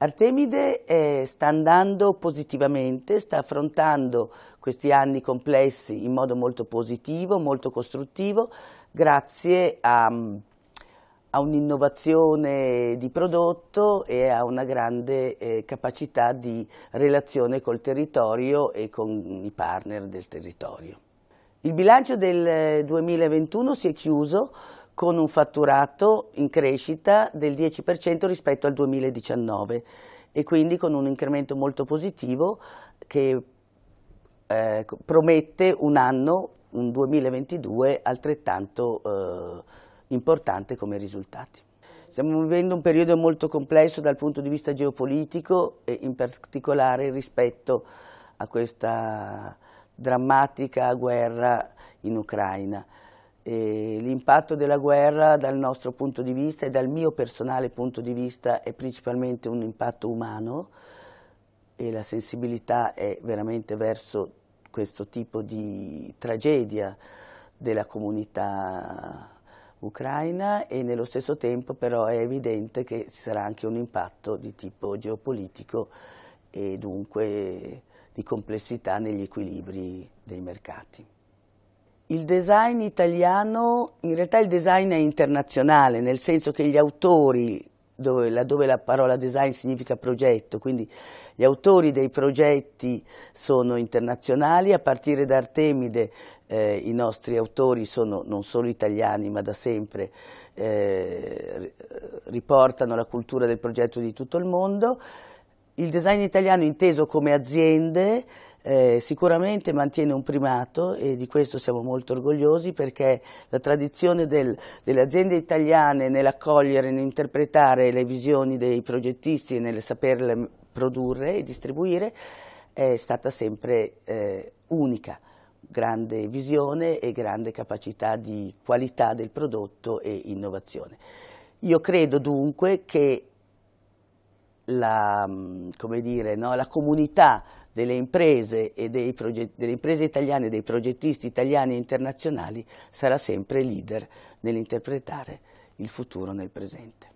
Artemide eh, sta andando positivamente, sta affrontando questi anni complessi in modo molto positivo, molto costruttivo, grazie a, mm, a un'innovazione di prodotto e a una grande eh, capacità di relazione col territorio e con i partner del territorio. Il bilancio del 2021 eh, si è chiuso con un fatturato in crescita del 10% rispetto al 2019 e quindi con un incremento molto positivo che eh, promette un anno, un 2022, altrettanto eh, importante come risultati. Stiamo vivendo un periodo molto complesso dal punto di vista geopolitico e in particolare rispetto a questa drammatica guerra in Ucraina l'impatto della guerra dal nostro punto di vista e dal mio personale punto di vista è principalmente un impatto umano e la sensibilità è veramente verso questo tipo di tragedia della comunità ucraina e nello stesso tempo però è evidente che ci sarà anche un impatto di tipo geopolitico e dunque di complessità negli equilibri dei mercati il design italiano, in realtà il design è internazionale, nel senso che gli autori, dove, laddove la parola design significa progetto, quindi gli autori dei progetti sono internazionali, a partire da Artemide eh, i nostri autori sono non solo italiani ma da sempre eh, riportano la cultura del progetto di tutto il mondo. Il design italiano inteso come aziende eh, sicuramente mantiene un primato e di questo siamo molto orgogliosi perché la tradizione del, delle aziende italiane nell'accogliere, e nell'interpretare le visioni dei progettisti e nel saperle produrre e distribuire è stata sempre eh, unica grande visione e grande capacità di qualità del prodotto e innovazione. Io credo dunque che la, mm, dire, no? la comunità delle imprese, proget- delle imprese, italiane e dei progettisti italiani e internazionali sarà sempre leader nell'interpretare il futuro nel presente.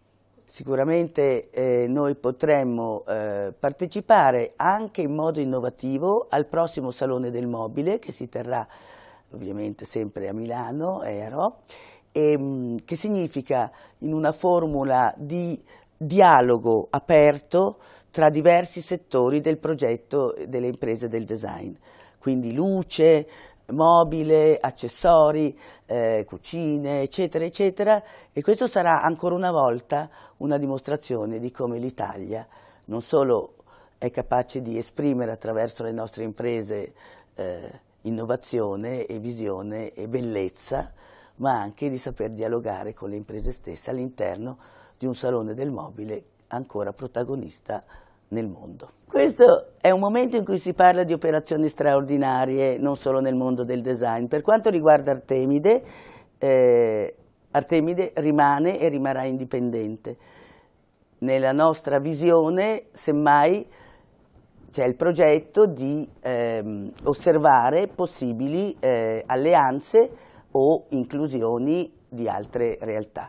Sicuramente eh, noi potremmo eh, partecipare anche in modo innovativo al prossimo Salone del Mobile che si terrà ovviamente sempre a Milano, Ero, e, mm, che significa in una formula di dialogo aperto tra diversi settori del progetto delle imprese del design, quindi luce, mobile, accessori, eh, cucine, eccetera, eccetera. E questo sarà ancora una volta una dimostrazione di come l'Italia non solo è capace di esprimere attraverso le nostre imprese eh, innovazione e visione e bellezza, ma anche di saper dialogare con le imprese stesse all'interno di un salone del mobile ancora protagonista nel mondo. Questo è un momento in cui si parla di operazioni straordinarie, non solo nel mondo del design. Per quanto riguarda Artemide, eh, Artemide rimane e rimarrà indipendente. Nella nostra visione, semmai, c'è il progetto di eh, osservare possibili eh, alleanze o inclusioni di altre realtà.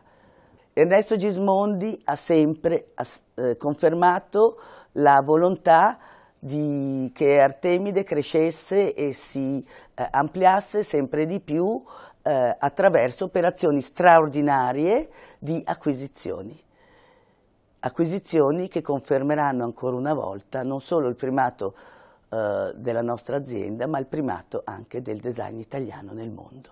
Ernesto Gismondi ha sempre eh, confermato la volontà di, che Artemide crescesse e si eh, ampliasse sempre di più eh, attraverso operazioni straordinarie di acquisizioni. Acquisizioni che confermeranno ancora una volta non solo il primato eh, della nostra azienda, ma il primato anche del design italiano nel mondo.